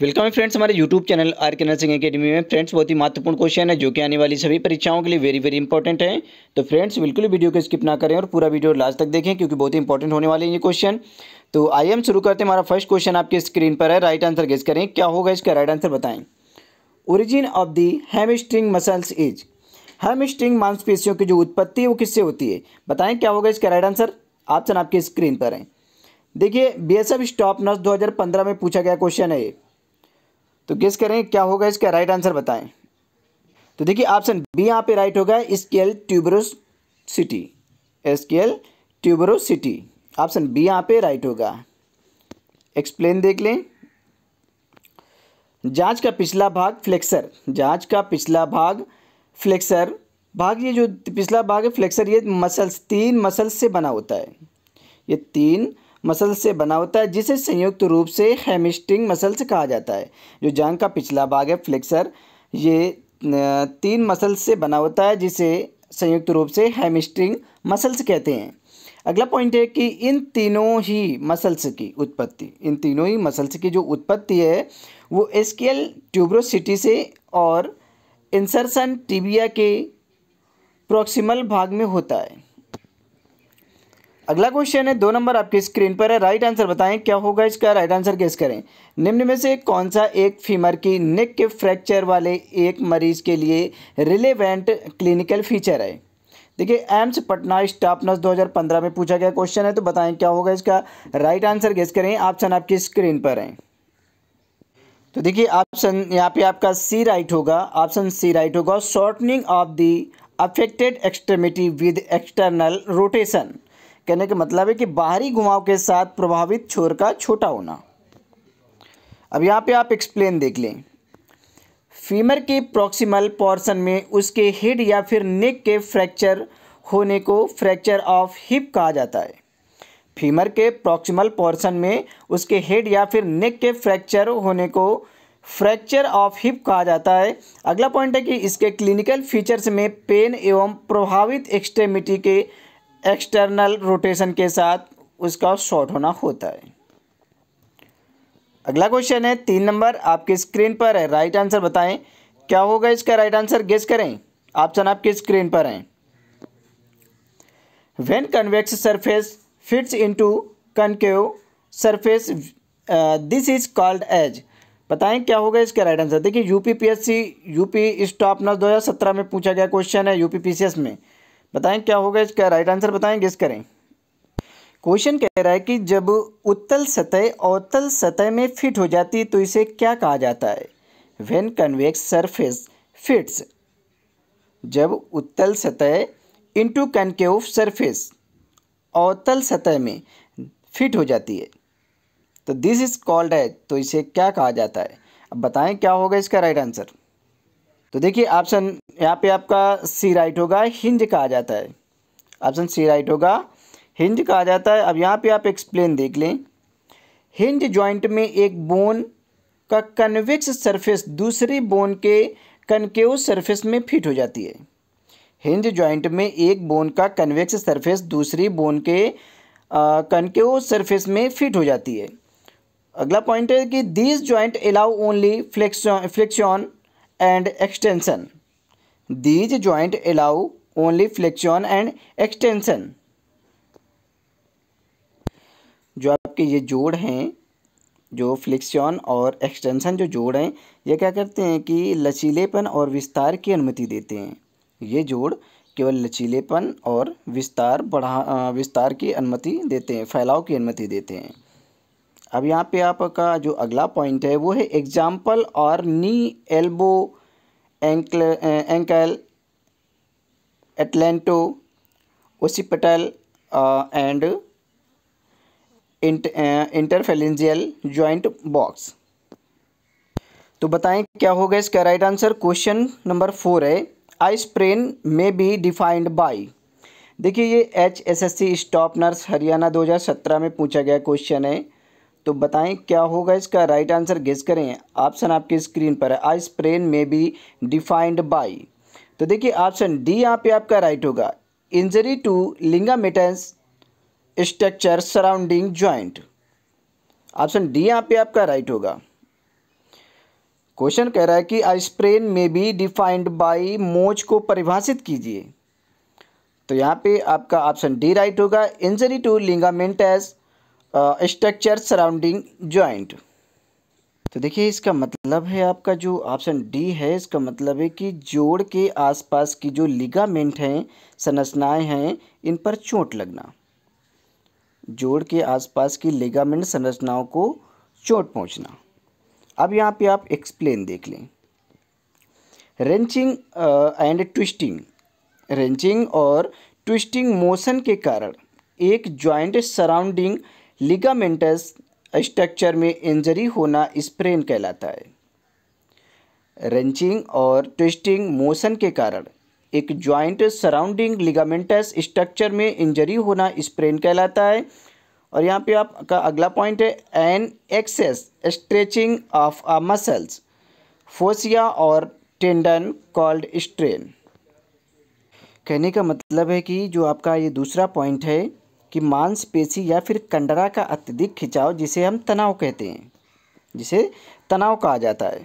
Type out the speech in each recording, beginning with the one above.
Welcome friends हमारे YouTube channel R K nursing academy में friends बहुत ही महत्वपूर्ण क्वेश्चन है जो कि आने वाली सभी परीक्षाओं के लिए वेरी वेरी इंपॉर्टेंट है तो फ्रेंड्स बिल्कुल वीडियो को स्किप ना करें और पूरा वीडियो लास्ट तक देखें क्योंकि बहुत ही इंपॉर्टेंट होने वाले हैं ये क्वेश्चन तो आइए हम शुरू करते हैं हमारा फर्स्ट क्वेश्चन आपके स्क्रीन पर है राइट आंसर गेस करें क्या होगा इसका राइट आंसर बताएं origin of the hamstring muscles is hamstring मांसपेशियों की जो उत्पत्ति है वो किससे होती है बताएं क्या होगा इसका राइट आंसर ऑप्शन आपके स्क्रीन पर है देखिए B S F staff nurse पंद्रह में पूछा गया क्वेश्चन है ये तो गेस करें क्या होगा इसका राइट आंसर बताएं तो देखिए ऑप्शन बी यहाँ पे राइट होगा ischial tuberosity ischial tuberosity option B यहाँ पे राइट होगा एक्सप्लेन देख लें जांच का पिछला भाग फ्लेक्सर जांच का पिछला भाग फ्लेक्सर भाग ये जो पिछला भाग है फ्लेक्सर ये मसल्स तीन मसल्स से बना होता है ये तीन मसल से बना होता है जिसे संयुक्त रूप से हेमिस्टिंग मसल्स कहा जाता है जो जांग का पिछला भाग है फ्लेक्सर ये तीन मसल्स से बना होता है जिसे संयुक्त रूप से हेमिस्टिंग मसल्स कहते हैं अगला पॉइंट है कि इन तीनों ही मसल्स की उत्पत्ति इन तीनों ही मसल्स की जो उत्पत्ति है वो एसकेल ट्यूब्रोसिटी से और इंसर्सन टिबिया के प्रॉक्सिमल भाग में होता है अगला क्वेश्चन है दो नंबर आपकी स्क्रीन पर है राइट आंसर बताएं क्या होगा इसका राइट आंसर गेस करें निम्न में से कौन सा एक फीमर की नेक के फ्रैक्चर वाले एक मरीज के लिए रिलेवेंट क्लिनिकल फीचर है देखिए एम्स पटना स्टाफ नर्स 2015 में पूछा गया क्वेश्चन है तो बताएं क्या होगा इसका राइट आंसर गेस करें ऑप्शन आप आपकी स्क्रीन पर है तो देखिए ऑप्शन यहाँ पे आपका सी राइट होगा ऑप्शन सी राइट होगा shortening of the affected extremity with external rotation कहने का मतलब है कि बाहरी घुमाव के साथ प्रभावित छोर का छोटा होना अब यहाँ पे आप एक्सप्लेन देख लें फीमर के प्रॉक्सिमल पोर्शन में उसके हेड या फिर नेक के फ्रैक्चर होने को फ्रैक्चर ऑफ हिप कहा जाता है फीमर के प्रॉक्सिमल पोर्शन में उसके हेड या फिर नेक के फ्रैक्चर होने को फ्रैक्चर ऑफ हिप कहा जाता है अगला पॉइंट है कि इसके क्लिनिकल फीचर्स में पेन एवं प्रभावित एक्सट्रीमिटी के एक्सटर्नल रोटेशन के साथ उसका शॉर्ट होना होता है अगला क्वेश्चन है तीन नंबर आपके स्क्रीन पर है राइट आंसर बताएं क्या होगा इसका राइट आंसर गेस करें ऑप्शन आपके स्क्रीन पर हैं when convex surface fits into concave surface this is called as बताएं क्या होगा इसका राइट आंसर देखिए यूपीपीएससी यूपी स्टॉप नर्स सत्रह में पूछा गया क्वेश्चन है यूपीपीसीएस में बताएं क्या होगा इसका राइट आंसर बताएं गेस करें क्वेश्चन कह रहा है कि जब उत्तल सतह अवतल सतह में फिट हो जाती है तो इसे क्या कहा जाता है वेन कन्वेक्स सरफेस फिट्स जब उत्तल सतह इंटू कनकेव सरफेस अवतल सतह में फिट हो जाती है तो दिस इज कॉल्ड है तो इसे क्या कहा जाता है अब बताएं क्या होगा इसका राइट आंसर तो देखिए ऑप्शन यहाँ पे आपका सी राइट होगा हिंज कहा जाता है ऑप्शन सी राइट होगा हिंज कहा जाता है अब यहाँ पे आप एक्सप्लेन देख लें हिंज जॉइंट में एक बोन का कन्वेक्स सरफेस दूसरी बोन के कनकेव सरफेस में फिट हो जाती है हिंज जॉइंट में एक बोन का कन्वेक्स सरफेस दूसरी बोन के कनकेव सरफेस में फिट हो जाती है अगला पॉइंट है कि this joint allow only flexion flexion and extension these joint allow only flexion and extension जो आपके ये जोड़ हैं जो फ्लेक्शन और एक्सटेंशन जो जोड़ हैं ये क्या करते हैं कि लचीलेपन और विस्तार की अनुमति देते हैं ये जोड़ केवल लचीलेपन और विस्तार बढ़ा विस्तार की अनुमति देते हैं फैलाव की अनुमति देते हैं अब यहाँ पे आपका जो अगला पॉइंट है वो है एग्जाम्पल और knee elbow ankle ankle atlanto occipital and interphalangeal joint box तो बताएं क्या होगा इसका right answer question number four है a sprain may be defined by देखिए ये H S S C staff nurse Haryana 2017 में पूछा गया क्वेश्चन है तो बताएं क्या होगा इसका राइट आंसर गेस करें ऑप्शन आपकी स्क्रीन पर है a sprain may be defined by तो देखिए ऑप्शन डी यहाँ पे आपका राइट होगा injury to ligamentous structure surrounding joint option D यहाँ पे आपका राइट होगा क्वेश्चन कह रहा है कि आइसप्रेन में बी डिफाइंड बाई मोच को परिभाषित कीजिए तो यहाँ पे आपका ऑप्शन डी राइट होगा injury to ligament structure surrounding joint तो देखिए इसका मतलब है आपका जो ऑप्शन डी है इसका मतलब है कि जोड़ के आसपास की जो लिगामेंट हैं संरचनाएं हैं इन पर चोट लगना जोड़ के आसपास की लिगामेंट संरचनाओं को चोट पहुंचना अब यहाँ पे आप एक्सप्लेन देख लें रेंचिंग एंड ट्विस्टिंग रेंचिंग और ट्विस्टिंग मोशन के कारण एक ज्वाइंट सराउंडिंग लिगामेंटस स्ट्रक्चर में इंजरी होना स्प्रेन कहलाता है रेंचिंग और ट्विस्टिंग मोशन के कारण एक जॉइंट सराउंडिंग लिगामेंटस स्ट्रक्चर में इंजरी होना स्प्रेन कहलाता है और यहाँ पे आपका अगला पॉइंट है an excess stretching of a muscles fascia और टेंडन कॉल्ड स्ट्रेन कहने का मतलब है कि जो आपका ये दूसरा पॉइंट है कि मांसपेशी या फिर कंडरा का अत्यधिक खिंचाव जिसे हम तनाव कहते हैं जिसे तनाव कहा जाता है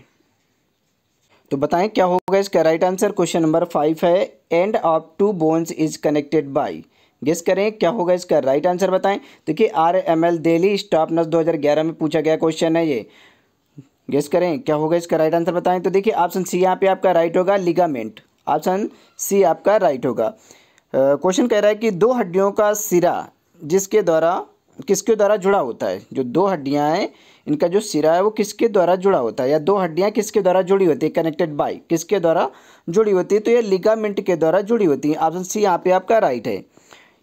तो बताएं क्या होगा इसका right answer question number five है end of two bones is connected by guess करें क्या होगा इसका राइट आंसर बताएं देखिए R M L Delhi staff nurse 2011 में पूछा गया क्वेश्चन है ये गेस करें क्या होगा इसका राइट आंसर बताएं तो देखिए ऑप्शन सी यहाँ पे आपका राइट होगा लिगामेंट ऑप्शन सी आपका राइट होगा क्वेश्चन कह रहा है कि दो हड्डियों का सिरा जिसके द्वारा किसके द्वारा जुड़ा होता है जो दो हड्डियाँ हैं इनका जो सिरा है वो किसके द्वारा जुड़ा होता है या दो हड्डियाँ किसके द्वारा जुड़ी होती है कनेक्टेड बाई किसके द्वारा जुड़ी होती है तो ये लिगामेंट के द्वारा जुड़ी होती है ऑप्शन सी यहाँ पे आपका राइट है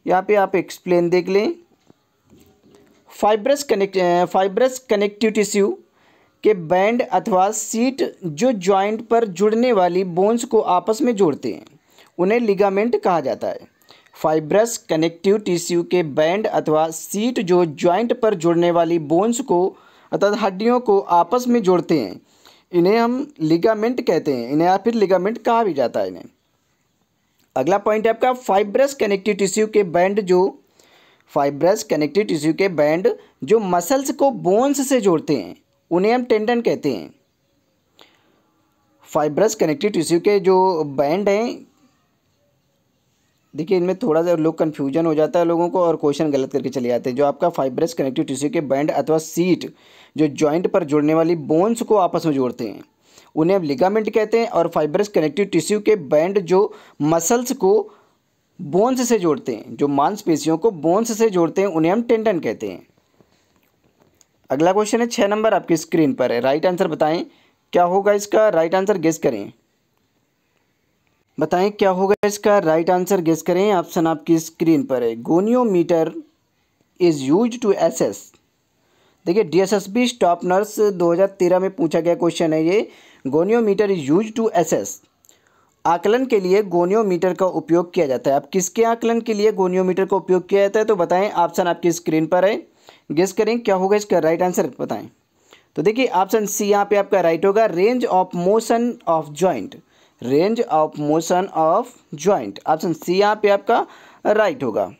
यहाँ पे आप एक्सप्लेन देख लें fibrous connect fibrous connective tissue के बैंड अथवा सीट जो ज्वाइंट पर जुड़ने वाली बोन्स को आपस में जोड़ते हैं उन्हें लिगामेंट कहा जाता है फाइब्रस कनेक्टिव टिश्यू के बैंड अथवा सीट जो ज्वाइंट पर जुड़ने वाली बोन्स को अर्थात हड्डियों को आपस में जोड़ते हैं इन्हें हम लिगामेंट कहते हैं इन्हें या फिर लिगामेंट कहा भी जाता है इन्हें अगला पॉइंट है आपका फाइब्रस कनेक्टिव टिश्यू के बैंड जो फाइब्रस कनेक्टिव टिश्यू के बैंड जो मसल्स को बोन्स से जोड़ते हैं उन्हें हम टेंडन कहते हैं फाइब्रस कनेक्टिव टिश्यू के जो बैंड हैं देखिए इनमें थोड़ा सा लोग कन्फ्यूजन हो जाता है लोगों को और क्वेश्चन गलत करके चले जाते हैं जो आपका फाइब्रस कनेक्टिव टिश्यू के बैंड अथवा सीट जो जॉइंट पर जुड़ने वाली बोन्स को आपस में जोड़ते हैं उन्हें हम लिगामेंट कहते हैं और फाइब्रस कनेक्टिव टिश्यू के बैंड जो मसल्स को बोन्स से जोड़ते हैं जो मांसपेशियों को बोन्स से जोड़ते हैं उन्हें हम टेंडन कहते हैं अगला क्वेश्चन है छः नंबर आपकी स्क्रीन पर है राइट आंसर बताएं क्या होगा इसका राइट आंसर गेस करें बताएं क्या होगा इसका राइट आंसर गेस करें ऑप्शन आप आपकी स्क्रीन पर है goniometer is use to assess देखिए डीएसएसबी स्टॉप नर्स 2013 में पूछा गया क्वेश्चन है ये goniometer is use to assess आकलन के लिए गोनियोमीटर का उपयोग किया जाता है अब किसके आकलन के लिए गोनियोमीटर का उपयोग किया जाता है तो बताएं ऑप्शन आपकी स्क्रीन पर है गेस करें क्या होगा इसका राइट आंसर बताएं तो देखिए ऑप्शन सी यहाँ पे आपका राइट होगा range of motion of joint range of motion of joint option C यहाँ पे आपका राइट होगा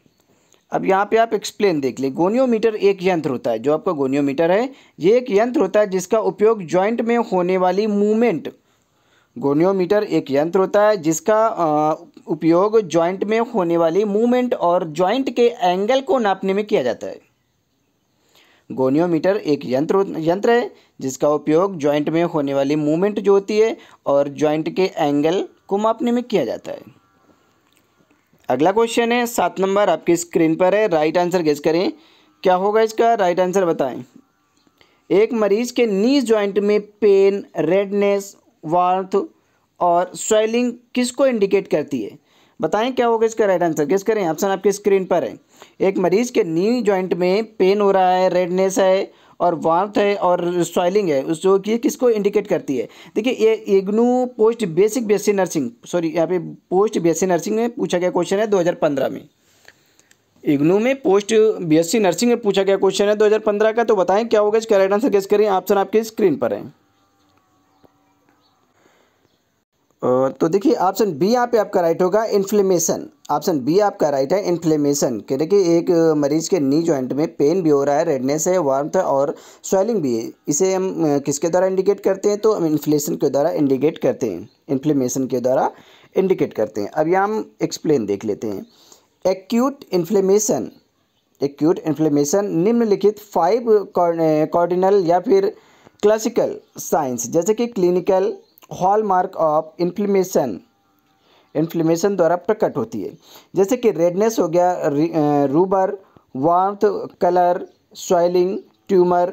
अब यहाँ पे आप एक्सप्लेन देख ले गोनियोमीटर एक यंत्र होता है जो आपका गोनियोमीटर है ये एक यंत्र होता है जिसका उपयोग ज्वाइंट में होने वाली मूवमेंट गोनियोमीटर एक यंत्र होता है जिसका उपयोग ज्वाइंट में होने वाली मूवमेंट और ज्वाइंट के एंगल को नापने में किया जाता है गोनियोमीटर एक यंत्र यंत्र है जिसका उपयोग जॉइंट में होने वाली मूवमेंट जो होती है और जॉइंट के एंगल को मापने में किया जाता है अगला क्वेश्चन है सात नंबर आपकी स्क्रीन पर है राइट आंसर गेस करें क्या होगा इसका राइट आंसर बताएं एक मरीज के नी ज्वाइंट में पेन रेडनेस वार्थ और स्वेलिंग किसको इंडिकेट करती है बताएं क्या होगा इसका राइट आंसर गेस करें ऑप्शन आपके स्क्रीन पर है एक मरीज के नी ज्वाइंट में पेन हो रहा है रेडनेस है और वार्थ है और सॉइलिंग है उस जो कि किसको इंडिकेट करती है देखिए ये IGNOU post basic basic nursing sorry यहाँ पे पोस्ट बेसिक नर्सिंग में पूछा गया क्वेश्चन है 2015 में इग्नू में पोस्ट बीएससी नर्सिंग में पूछा गया क्वेश्चन है 2015 का तो बताएं क्या होगा इसका राइट आंसर गेस करें ऑप्शन आपके स्क्रीन पर है तो देखिए ऑप्शन बी यहाँ पे आपका राइट होगा इन्फ्लेमेशन ऑप्शन बी आपका राइट है इन्फ्लेमेशन कि देखिए एक मरीज के नी जॉइंट में पेन भी हो रहा है रेडनेस है वार्म है और स्वेलिंग भी है इसे हम किसके द्वारा इंडिकेट करते हैं तो हम इन्फ्लेशन के द्वारा इंडिकेट करते हैं इन्फ्लेमेशन के द्वारा इंडिकेट करते हैं अब यह हम एक्सप्लेन देख लेते हैं एक्यूट इन्फ्लेमेशन एक्यूट इन्फ्लेमेशन निम्नलिखित फाइव कॉर्डिनल या फिर क्लासिकल साइंस जैसे कि clinical hallmark of inflammation inflammation द्वारा प्रकट होती है जैसे कि रेडनेस हो गया rubor warmth calor swelling tumor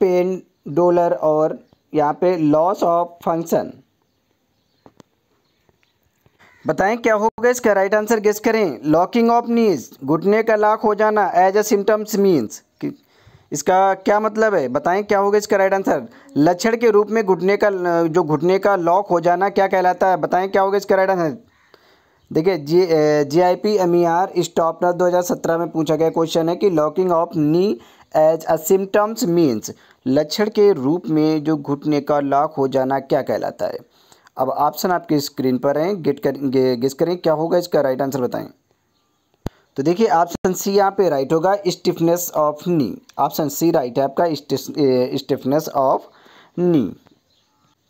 pain dolor और यहाँ पे लॉस ऑफ फंक्शन बताएं क्या होगा इसका राइट आंसर गेस करें लॉकिंग ऑफ नीज घुटने का लाख हो जाना एज अ सिम्टम्स मीन्स इसका क्या मतलब है बताएं क्या होगा इसका राइट आंसर लक्षण के रूप में घुटने का जो घुटने का लॉक हो जाना क्या कहलाता है बताएं क्या होगा इसका राइट आंसर देखिए G J I P M E R staff nurse दो हज़ार सत्रह में पूछा गया क्वेश्चन है कि locking of knee as a symptoms means लक्षण के रूप में जो घुटने का लॉक हो जाना क्या कहलाता है अब ऑप्शन आपकी स्क्रीन पर हैं गेट कर गे, गेस करें क्या होगा इसका राइट आंसर बताएं तो देखिए ऑप्शन सी यहाँ पे राइट होगा stiffness of knee option C right है आपका स्टिफनेस ऑफ नी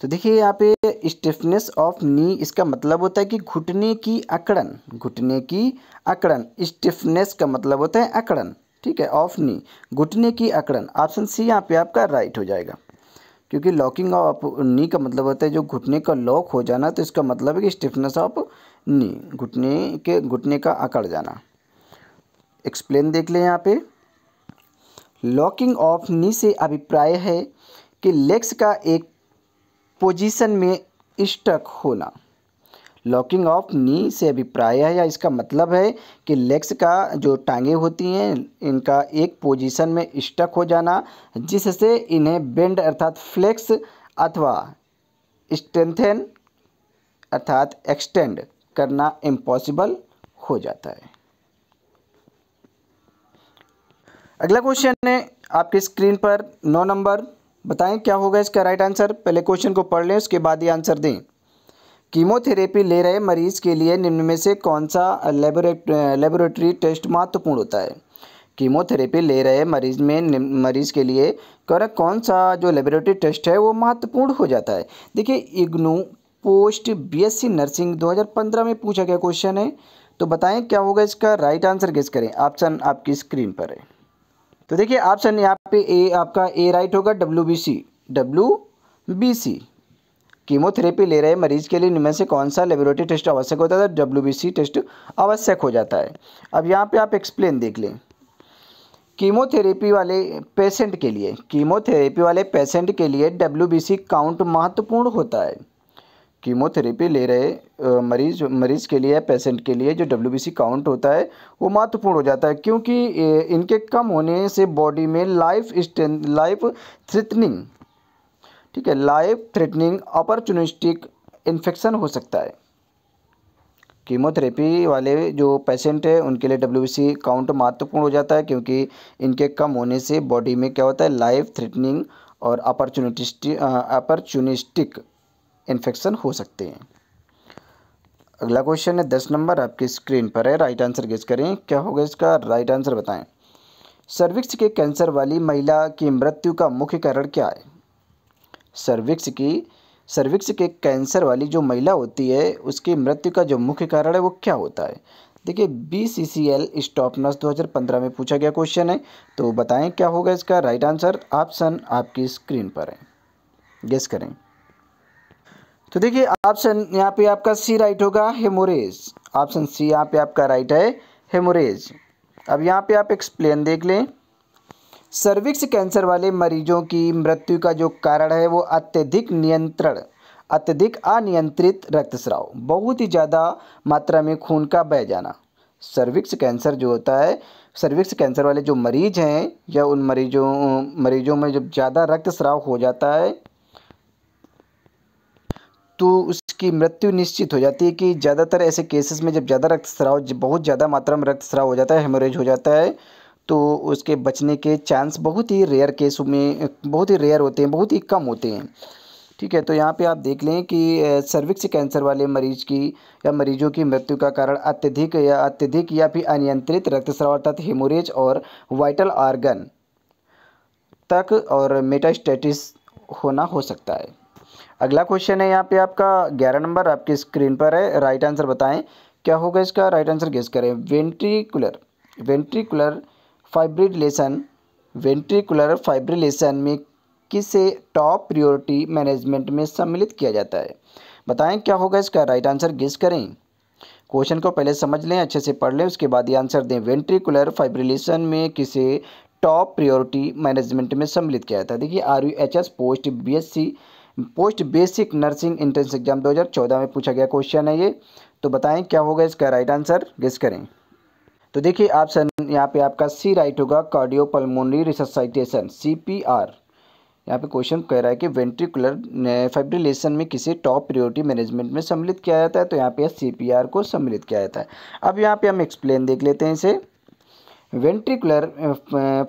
तो देखिए यहाँ पे स्टिफनेस ऑफ नी इसका मतलब होता है कि घुटने की अकड़न घुटने की अकड़न स्टिफनेस का मतलब होता है अकड़न ठीक है ऑफ नी घुटने की अकड़न ऑप्शन सी यहाँ पे आपका राइट हो जाएगा क्योंकि लॉकिंग ऑफ नी का मतलब होता है जो घुटने का लॉक हो जाना तो इसका मतलब है कि स्टिफनेस ऑफ नी घुटने के घुटने का अकड़ जाना एक्सप्लेन देख लें यहाँ पे लॉकिंग ऑफ नी से अभिप्राय है कि लेग्स का एक पोजीशन में स्टक होना लॉकिंग ऑफ नी से अभिप्राय है या इसका मतलब है कि लेग्स का जो टांगे होती हैं इनका एक पोजीशन में स्टक हो जाना जिससे इन्हें बेंड अर्थात फ्लेक्स अथवा स्ट्रेंथन अर्थात एक्सटेंड करना इम्पॉसिबल हो जाता है अगला क्वेश्चन है आपकी स्क्रीन पर नौ नंबर बताएं क्या होगा इसका राइट आंसर पहले क्वेश्चन को पढ़ लें उसके बाद ही आंसर दें कीमोथेरेपी ले रहे मरीज के लिए निम्न में से कौन सा लेबोरेटरी टेस्ट महत्वपूर्ण होता है कीमोथेरेपी ले रहे मरीज में मरीज के लिए कर कौन सा जो लेबोरेटरी टेस्ट है वो महत्वपूर्ण हो जाता है देखिए इग्नू पोस्ट बीएससी नर्सिंग 2015 में पूछा गया क्वेश्चन है तो बताएं क्या होगा इसका राइट आंसर गेस करें ऑप्शन आपकी स्क्रीन पर है तो देखिए ऑप्शन यहाँ पे ए आपका ए राइट होगा W B C W B C chemotherapy ले रहे मरीज के लिए निम्न से कौन सा लेबोरेटरी टेस्ट आवश्यक होता है डब्ल्यू बी सी टेस्ट आवश्यक हो जाता है अब यहाँ पे आप एक्सप्लेन देख लें कीमोथेरेपी वाले पेशेंट के लिए कीमोथेरेपी वाले पेशेंट के लिए डब्ल्यू बी सी काउंट महत्वपूर्ण होता है कीमोथेरेपी ले रहे मरीज मरीज़ के लिए पेशेंट के लिए जो डब्ल्यू काउंट होता है वो महत्वपूर्ण हो जाता है क्योंकि इनके कम होने से बॉडी में लाइफ स्टें लाइफ थ्रेटनिंग ठीक है लाइफ थ्रेटनिंग अपॉर्चुनिस्टिक इन्फेक्शन हो सकता है कीमोथेरेपी वाले जो पेशेंट है उनके लिए डब्ल्यू काउंट महत्वपूर्ण हो जाता है क्योंकि इनके कम होने से बॉडी में क्या होता है लाइफ थ्रेटनिंग और अपॉर्चुनिटिस्टिक अपॉर्चुनिस्टिक इन्फेक्शन हो सकते हैं अगला क्वेश्चन है दस नंबर आपकी स्क्रीन पर है राइट आंसर गेस करें क्या होगा इसका राइट आंसर बताएं सर्विक्स के कैंसर वाली महिला की मृत्यु का मुख्य कारण क्या है सर्विक्स की सर्विक्स के कैंसर वाली जो महिला होती है उसकी मृत्यु का जो मुख्य कारण है वो क्या होता है देखिए बी सी सी एल स्टॉपनस दो हज़ार पंद्रह में पूछा गया क्वेश्चन है तो बताएं क्या होगा इसका राइट आंसर ऑप्शन आपकी स्क्रीन पर है गेस करें तो देखिए ऑप्शन यहाँ पे आपका सी राइट होगा हेमोरेज ऑप्शन सी यहाँ पे आपका राइट है हेमोरेज अब यहाँ पे आप एक्सप्लेन देख लें सर्विक्स कैंसर वाले मरीजों की मृत्यु का जो कारण है वो अत्यधिक नियंत्रण अत्यधिक अनियंत्रित रक्तस्राव बहुत ही ज़्यादा मात्रा में खून का बह जाना सर्विक्स कैंसर जो होता है सर्विक्स कैंसर वाले जो मरीज हैं या उन मरीजों मरीजों में जब ज़्यादा रक्तस्राव हो जाता है तो उसकी मृत्यु निश्चित हो जाती है कि ज़्यादातर ऐसे केसेस में जब ज़्यादा रक्तस्राव बहुत ज़्यादा मात्रा में रक्तस्राव हो जाता है हेमोरेज हो जाता है तो उसके बचने के चांस बहुत ही रेयर केस में बहुत ही रेयर होते हैं बहुत ही कम होते हैं ठीक है तो यहाँ पे आप देख लें कि सर्विक्स कैंसर वाले मरीज की या मरीजों की मृत्यु का कारण अत्यधिक या अत्यधिक या फिर अनियंत्रित रक्तस्राव अर्थात हेमोरेज और वाइटल आर्गन तक और मेटास्टेटिस होना हो सकता है अगला क्वेश्चन है यहाँ पे आपका ग्यारह नंबर आपकी स्क्रीन पर है राइट आंसर बताएं क्या होगा इसका राइट आंसर गेस करें ventricular ventricular fibrillation ventricular fibrillation में किसे टॉप प्रियोरिटी मैनेजमेंट में सम्मिलित किया जाता है बताएं क्या होगा इसका राइट आंसर गेस करें क्वेश्चन को पहले समझ लें अच्छे से पढ़ लें उसके बाद ये आंसर दें वेंट्रिकुलर फाइब्रिलेशन में किसे टॉप प्रियोरिटी मैनेजमेंट में सम्मिलित किया जाता है देखिए R U H S post B S C post basic nursing entrance exam 2014 में पूछा गया क्वेश्चन है ये तो बताएं क्या होगा इसका राइट आंसर गेस करें तो देखिए ऑप्शन यहाँ पे आपका सी राइट होगा cardio pulmonary resuscitation C P R यहाँ पे क्वेश्चन कह रहा है कि वेंट्रिकुलर फेब्रिलेशन में किसी टॉप प्रियोरिटी मैनेजमेंट में सम्मिलित किया जाता है तो यहाँ पे सी पी आर को सम्मिलित किया जाता है अब यहाँ पे हम एक्सप्लेन देख लेते हैं इसे वेंट्रिकुलर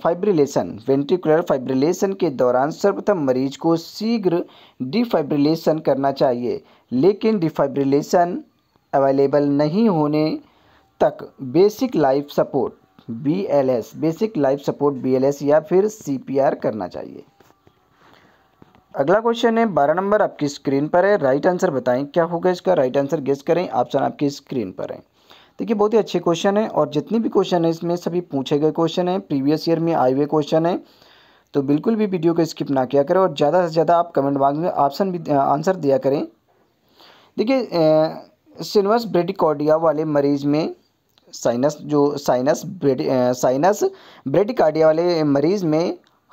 फाइब्रिलेशन वेंट्रिकुलर फाइब्रिलेशन के दौरान सर्वप्रथम मरीज को शीघ्र डिफाइब्रिलेशन करना चाहिए लेकिन डिफाइब्रिलेशन अवेलेबल नहीं होने तक basic life support BLS basic life support BLS या फिर सीपीआर करना चाहिए अगला क्वेश्चन है बारह नंबर आपकी स्क्रीन पर है राइट आंसर बताएं क्या होगा इसका राइट आंसर गेस करें ऑप्शन आपकी स्क्रीन पर है देखिए बहुत ही अच्छे क्वेश्चन है और जितने भी क्वेश्चन है इसमें सभी पूछे गए क्वेश्चन हैं प्रीवियस ईयर में आए हुए क्वेश्चन हैं तो बिल्कुल भी वीडियो को स्किप ना किया करें और ज़्यादा से ज़्यादा आप कमेंट बॉक्स में ऑप्शन भी आंसर दिया करें देखिए सिनवस ब्रेडिकॉर्डिया वाले मरीज में साइनस जो साइनस ब्रेड साइनस ब्रेडिकार्डिया वाले मरीज़ में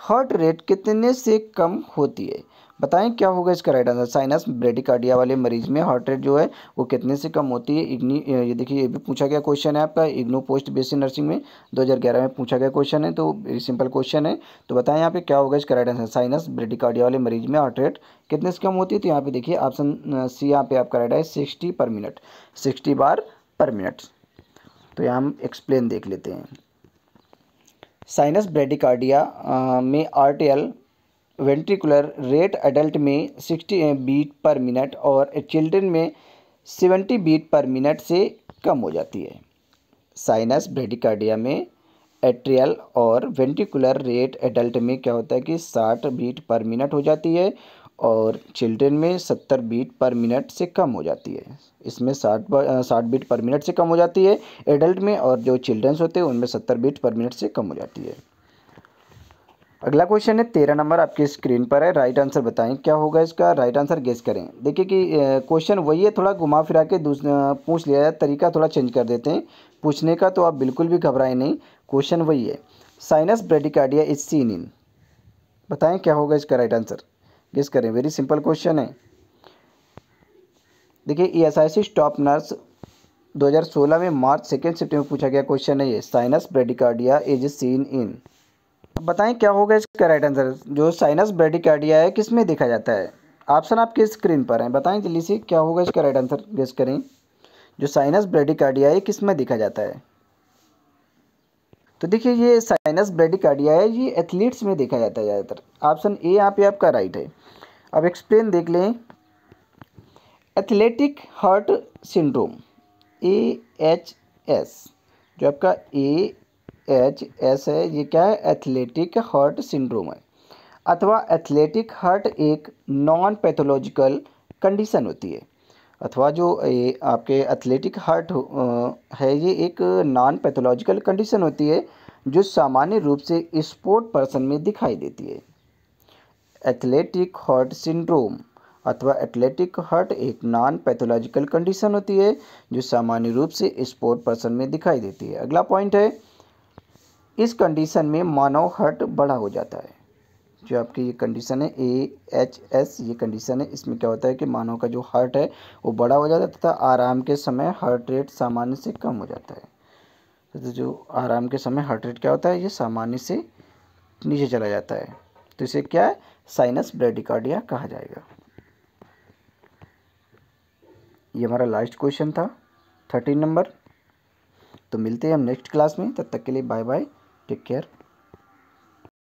हार्ट रेट कितने से कम होती है बताएं क्या होगा इसका राइट आंसर साइनस ब्रेडिकार्डिया वाले मरीज में हार्ट रेट जो है वो कितने से कम होती है इग्नी ये देखिए ये भी पूछा गया क्वेश्चन है आपका इग्नो पोस्ट बेसिक नर्सिंग में 2011 में पूछा गया क्वेश्चन है तो सिंपल क्वेश्चन है तो बताएं यहाँ पे क्या होगा इसका राइट आंसर साइनस ब्रेडिकार्डिया वाले मरीज में हार्ट रेट कितने से कम होती है तो यहाँ पे देखिए ऑप्शन सी यहाँ पे आपका राइट है सिक्सटी पर मिनट सिक्सटी बार पर मिनट तो यहाँ हम एक्सप्लेन देख लेते हैं साइनस ब्रेडिकार्डिया में आर वेंट्रिकुलर रेट एडल्ट में 60 बीट पर मिनट और चिल्ड्रन में 70 बीट पर मिनट से कम हो जाती है साइनस ब्रेडिकार्डिया में एट्रियल और वेंट्रिकुलर रेट एडल्ट में क्या होता है कि 60 बीट पर मिनट हो जाती है और चिल्ड्रन में 70 बीट पर मिनट से कम हो जाती है इसमें 60 60 बीट पर मिनट से कम हो जाती है एडल्ट में और जो चिल्ड्रंस होते हैं उनमें 70 बीट पर मिनट से कम हो जाती है अगला क्वेश्चन है तेरह नंबर आपकी स्क्रीन पर है राइट आंसर बताएं क्या होगा इसका राइट आंसर गेस करें देखिए कि क्वेश्चन वही है थोड़ा घुमा फिरा के पूछ लिया जाए तरीका थोड़ा चेंज कर देते हैं पूछने का तो आप बिल्कुल भी घबराएं नहीं क्वेश्चन वही है sinus bradycardia is seen in बताएं क्या होगा इसका राइट आंसर गेस करें वेरी सिंपल क्वेश्चन है देखिए E S I C staff nurse 2016 में मार्च सेकेंड शिफ्ट में पूछा गया क्वेश्चन है ये sinus bradycardia is seen in बताएं क्या होगा इसका राइट आंसर जो साइनस ब्रेडिकार्डिया है किस में देखा जाता है ऑप्शन आपके स्क्रीन पर है बताएं जल्दी से क्या होगा इसका राइट आंसर गेस करें जो साइनस ब्रेडिकार्डिया है किस में देखा जाता है तो देखिए ये साइनस ब्रेडिकार्डिया है ये एथलीट्स में देखा जाता है ज़्यादातर ऑप्शन ए यहाँ पे आपका राइट है अब एक्सप्लेन देख लें athletic heart syndrome A H S जो आपका ए एच एस है ये क्या है एथलेटिक हर्ट सिंड्रोम है अथवा एथलेटिक हर्ट एक नॉन पैथोलॉजिकल कंडीशन होती है अथवा जो ये आपके एथलेटिक हर्ट है ये एक नॉन पैथोलॉजिकल कंडीशन होती है जो सामान्य रूप से स्पोर्ट पर्सन में दिखाई देती है एथलेटिक हर्ट सिंड्रोम अथवा एथलेटिक हर्ट एक नॉन पैथोलॉजिकल कंडीशन होती है जो सामान्य रूप से स्पोर्ट पर्सन में दिखाई देती है अगला पॉइंट है इस कंडीशन में मानव हर्ट बड़ा हो जाता है जो आपकी ये कंडीशन है ए एच एस ये कंडीशन है इसमें क्या होता है कि मानव का जो हार्ट है वो बड़ा हो जाता है तथा आराम के समय हार्ट रेट सामान्य से कम हो जाता है तो जो आराम के समय हार्ट रेट क्या होता है ये सामान्य से नीचे चला जाता है तो इसे क्या है साइनस ब्रेडिकार्डिया कहा जाएगा ये हमारा लास्ट क्वेश्चन था थर्टीन नंबर तो मिलते हैं हम नेक्स्ट क्लास में तब तक के लिए बाय बाय Take care.